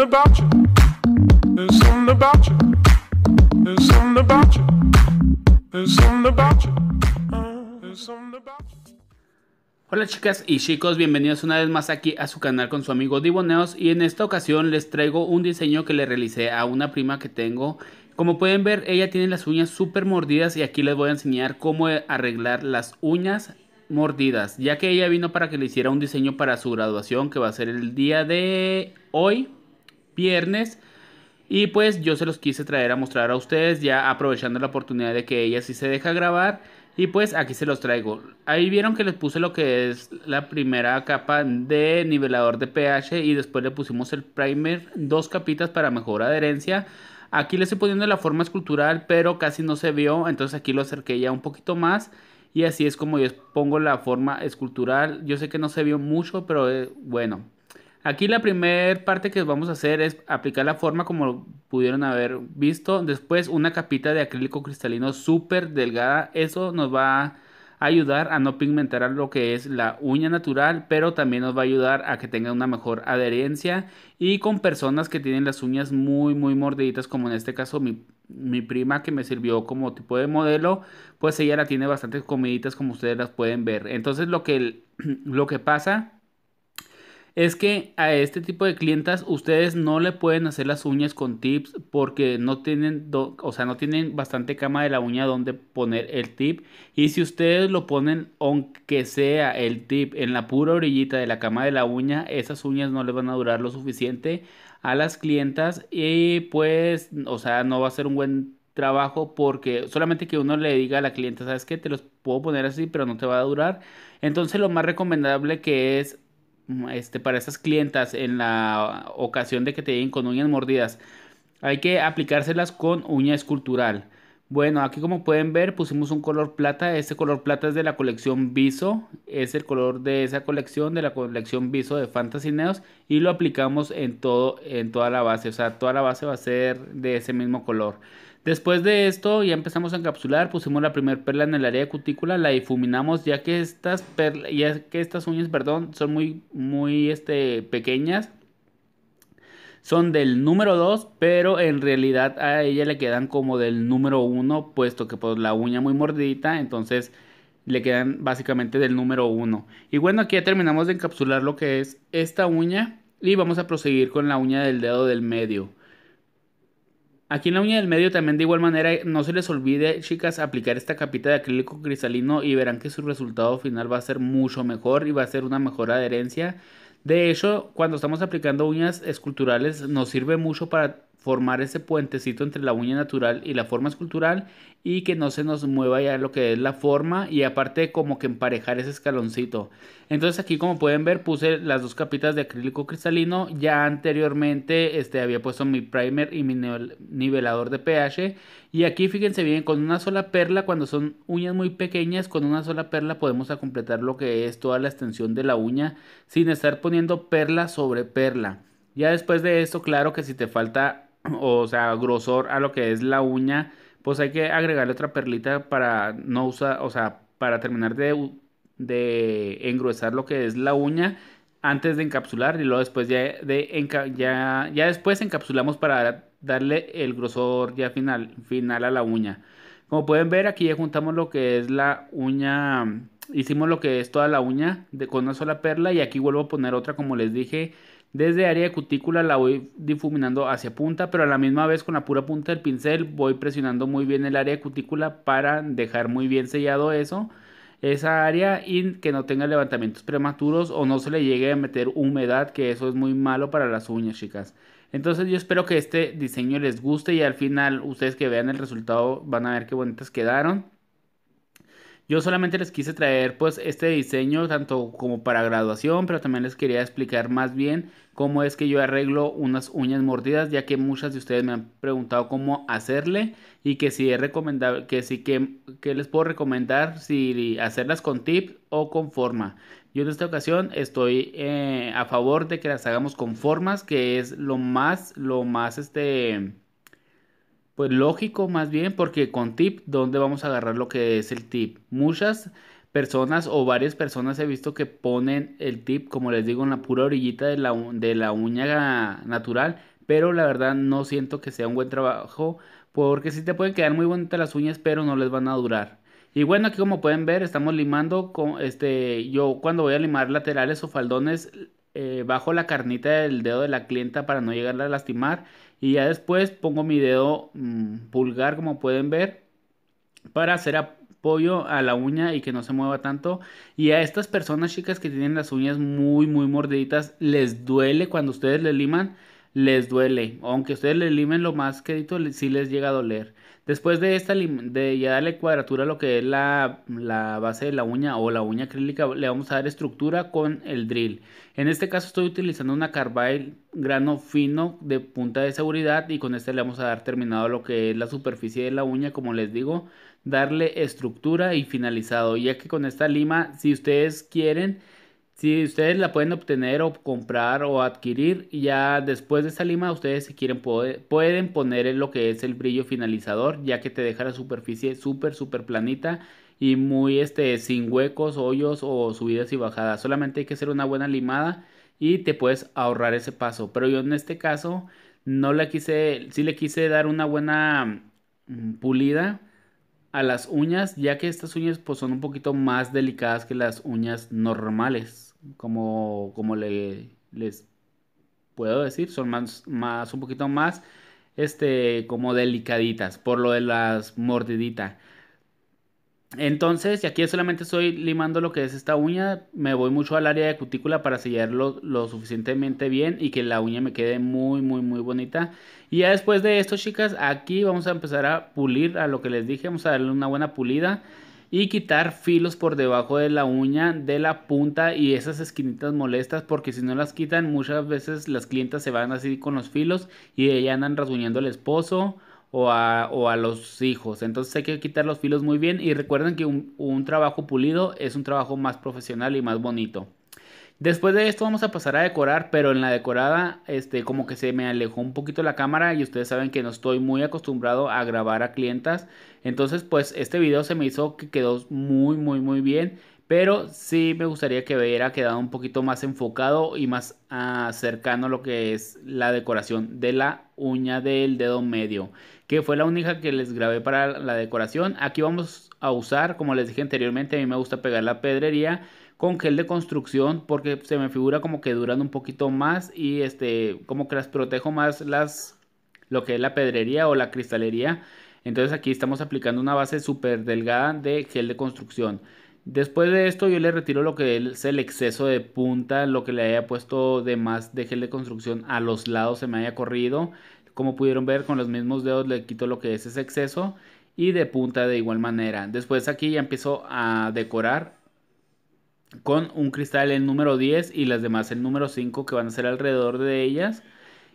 Hola chicas y chicos, bienvenidos una vez más aquí a su canal con su amigo Diboneos y en esta ocasión les traigo un diseño que le realicé a una prima que tengo. Como pueden ver ella tiene las uñas súper mordidas y aquí les voy a enseñar cómo arreglar las uñas mordidas ya que ella vino para que le hiciera un diseño para su graduación que va a ser el día de hoy viernes. Y pues yo se los quise traer a mostrar a ustedes, ya aprovechando la oportunidad de que ella sí se deja grabar. Y pues aquí se los traigo. Ahí vieron que les puse lo que es la primera capa de nivelador de pH y después le pusimos el primer, dos capitas para mejor adherencia. Aquí le estoy poniendo la forma escultural, pero casi no se vio, entonces aquí lo acerqué ya un poquito más. Y así es como yo pongo la forma escultural. Yo sé que no se vio mucho, pero eh, bueno, Aquí la primera parte que vamos a hacer es aplicar la forma como pudieron haber visto. Después una capita de acrílico cristalino súper delgada. Eso nos va a ayudar a no pigmentar lo que es la uña natural, pero también nos va a ayudar a que tenga una mejor adherencia y con personas que tienen las uñas muy muy mordiditas, como en este caso mi, prima que me sirvió como tipo de modelo, pues ella la tiene bastante comiditas como ustedes las pueden ver. Entonces lo que, lo que pasa es que a este tipo de clientas ustedes no le pueden hacer las uñas con tips porque no tienen, o sea, no tienen bastante cama de la uña donde poner el tip. Y si ustedes lo ponen, aunque sea el tip, en la pura orillita de la cama de la uña, esas uñas no les van a durar lo suficiente a las clientas y pues, o sea, no va a ser un buen trabajo porque solamente que uno le diga a la clienta, sabes que te los puedo poner así, pero no te va a durar. Entonces lo más recomendable que es este, para esas clientas en la ocasión de que te lleguen con uñas mordidas. Hay que aplicárselas con uña escultural. Bueno, aquí como pueden ver pusimos un color plata. Este color plata es de la colección Viso. Es el color de esa colección, de la colección Viso de Fantasy Neos. Y lo aplicamos en, todo, en toda la base. O sea, toda la base va a ser de ese mismo color. Después de esto ya empezamos a encapsular, pusimos la primera perla en el área de cutícula, la difuminamos ya que estas que estas uñas, perdón, son muy muy este pequeñas. Son del número 2, pero en realidad a ella le quedan como del número 1, puesto que pues la uña muy mordida, entonces le quedan básicamente del número 1. Y bueno, aquí ya terminamos de encapsular lo que es esta uña y vamos a proseguir con la uña del dedo del medio. Aquí en la uña del medio también de igual manera no se les olvide chicas aplicar esta capita de acrílico cristalino y verán que su resultado final va a ser mucho mejor y va a ser una mejor adherencia. De hecho, cuando estamos aplicando uñas esculturales nos sirve mucho para formar ese puentecito entre la uña natural y la forma escultural y que no se nos mueva ya lo que es la forma y aparte como que emparejar ese escaloncito. Entonces aquí como pueden ver puse las dos capitas de acrílico cristalino, ya anteriormente este, había puesto mi primer y mi nivelador de pH y aquí fíjense bien con una sola perla cuando son uñas muy pequeñas con una sola perla podemos completar lo que es toda la extensión de la uña sin estar poniendo perla sobre perla. Ya después de esto, claro que si te falta o sea, grosor a lo que es la uña, pues hay que agregarle otra perlita para no usar, o sea, para terminar de, de engruesar lo que es la uña antes de encapsular y luego después ya, de, ya, ya después encapsulamos para darle el grosor ya final, final a la uña. Como pueden ver aquí ya juntamos lo que es la uña, hicimos lo que es toda la uña de, con una sola perla y aquí vuelvo a poner otra como les dije desde área cutícula la voy difuminando hacia punta, pero a la misma vez con la pura punta del pincel voy presionando muy bien el área cutícula para dejar muy bien sellado eso, esa área y que no tenga levantamientos prematuros o no se le llegue a meter humedad, que eso es muy malo para las uñas, chicas. Entonces yo espero que este diseño les guste y al final ustedes que vean el resultado van a ver qué bonitas quedaron. Yo solamente les quise traer pues este diseño tanto como para graduación, pero también les quería explicar más bien cómo es que yo arreglo unas uñas mordidas, ya que muchas de ustedes me han preguntado cómo hacerle y que si es recomendable, que si que, les puedo recomendar si hacerlas con tip o con forma. Yo en esta ocasión estoy eh, a favor de que las hagamos con formas, que es lo más, lo más este pues lógico más bien, porque con tip, ¿dónde vamos a agarrar lo que es el tip? Muchas personas o varias personas he visto que ponen el tip, como les digo, en la pura orillita de la, de la uña natural, pero la verdad no siento que sea un buen trabajo, porque sí te pueden quedar muy bonitas las uñas, pero no les van a durar. Y bueno, aquí como pueden ver, estamos limando, con, este, yo cuando voy a limar laterales o faldones, eh, bajo la carnita del dedo de la clienta para no llegar a lastimar y ya después pongo mi dedo mm, pulgar como pueden ver para hacer apoyo a la uña y que no se mueva tanto y a estas personas chicas que tienen las uñas muy muy mordiditas les duele cuando ustedes le liman les duele aunque ustedes le limen lo más querido sí les llega a doler Después de, esta, de ya darle cuadratura a lo que es la, la, base de la uña o la uña acrílica, le vamos a dar estructura con el drill. En este caso estoy utilizando una carbide grano fino de punta de seguridad y con este le vamos a dar terminado lo que es la superficie de la uña, como les digo, darle estructura y finalizado, ya que con esta lima, si ustedes quieren, si ustedes la pueden obtener o comprar o adquirir, ya después de esa lima ustedes si quieren pueden poner en lo que es el brillo finalizador, ya que te deja la superficie súper súper planita y muy este sin huecos, hoyos o subidas y bajadas. Solamente hay que hacer una buena limada y te puedes ahorrar ese paso. Pero yo en este caso no la quise, sí le quise dar una buena mm, pulida a las uñas, ya que estas uñas pues, son un poquito más delicadas que las uñas normales, como, como le, les puedo decir, son más, más, un poquito más, este, como delicaditas, por lo de las mordiditas. Entonces, y aquí solamente estoy limando lo que es esta uña, me voy mucho al área de cutícula para sellarlo lo suficientemente bien y que la uña me quede muy, muy, muy bonita. Y ya después de esto, chicas, aquí vamos a empezar a pulir a lo que les dije, vamos a darle una buena pulida y quitar filos por debajo de la uña, de la punta y esas esquinitas molestas porque si no las quitan muchas veces las clientas se van así con los filos y de andan rasguñando al esposo o a, los hijos. Entonces hay que quitar los filos muy bien y recuerden que un, trabajo pulido es un trabajo más profesional y más bonito. Después de esto vamos a pasar a decorar, pero en la decorada este, como que se me alejó un poquito la cámara y ustedes saben que no estoy muy acostumbrado a grabar a clientas. Entonces pues este video se me hizo que quedó muy muy muy bien, pero sí me gustaría que hubiera quedado un poquito más enfocado y más ah, cercano a lo que es la decoración de la uña del dedo medio que fue la única que les grabé para la decoración. Aquí vamos a usar, como les dije anteriormente, a mí me gusta pegar la pedrería con gel de construcción porque se me figura como que duran un poquito más y este como que las protejo más las lo que es la pedrería o la cristalería. Entonces aquí estamos aplicando una base súper delgada de gel de construcción. Después de esto yo le retiro lo que es el exceso de punta, lo que le haya puesto de más de gel de construcción a los lados se me haya corrido. Como pudieron ver, con los mismos dedos le quito lo que es ese exceso y de punta de igual manera. Después aquí ya empiezo a decorar con un cristal el número 10 y las demás el número 5 que van a ser alrededor de ellas.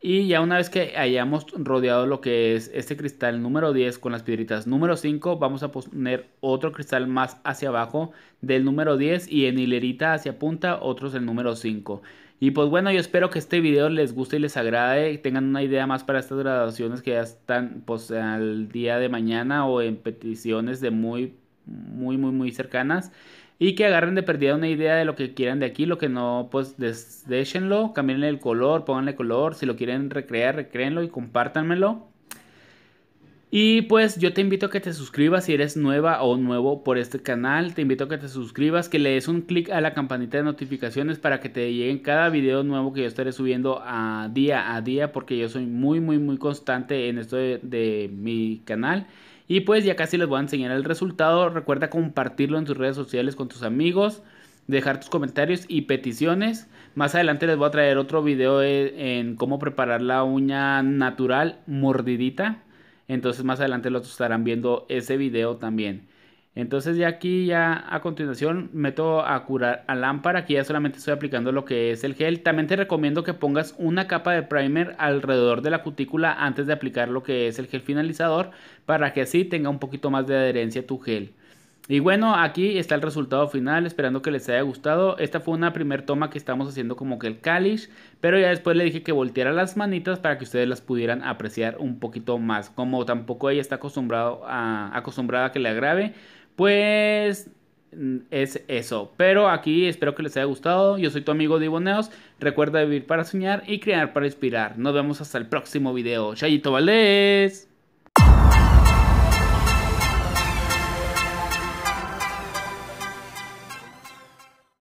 Y ya una vez que hayamos rodeado lo que es este cristal número 10 con las piedritas número 5, vamos a poner otro cristal más hacia abajo del número 10 y en hilerita hacia punta otros el número 5. Y pues bueno, yo espero que este video les guste y les agrade, y tengan una idea más para estas graduaciones que ya están pues al día de mañana o en peticiones de muy, muy, muy, muy cercanas. Y que agarren de perdida una idea de lo que quieran de aquí, lo que no, pues déchenlo, cambienle el color, pónganle color, si lo quieren recrear, recréenlo y compártanmelo. Y pues yo te invito a que te suscribas si eres nueva o nuevo por este canal. Te invito a que te suscribas, que le des un clic a la campanita de notificaciones para que te lleguen cada video nuevo que yo estaré subiendo a día a día porque yo soy muy muy muy constante en esto de, mi canal. Y pues ya casi les voy a enseñar el resultado. Recuerda compartirlo en tus redes sociales con tus amigos dejar tus comentarios y peticiones. Más adelante les voy a traer otro video eh, en cómo preparar la uña natural mordidita. Entonces más adelante los estarán viendo ese video también. Entonces ya aquí ya a continuación meto a curar a lámpara. Aquí ya solamente estoy aplicando lo que es el gel. También te recomiendo que pongas una capa de primer alrededor de la cutícula antes de aplicar lo que es el gel finalizador. Para que así tenga un poquito más de adherencia tu gel. Y bueno, aquí está el resultado final, esperando que les haya gustado. Esta fue una primer toma que estamos haciendo como que el calish, pero ya después le dije que volteara las manitas para que ustedes las pudieran apreciar un poquito más. Como tampoco ella está acostumbrado a, acostumbrada a que la grabe, pues mm, es eso. Pero aquí espero que les haya gustado. Yo soy tu amigo Diboneos. Recuerda vivir para soñar y crear para inspirar. Nos vemos hasta el próximo video. Chayito Valdés.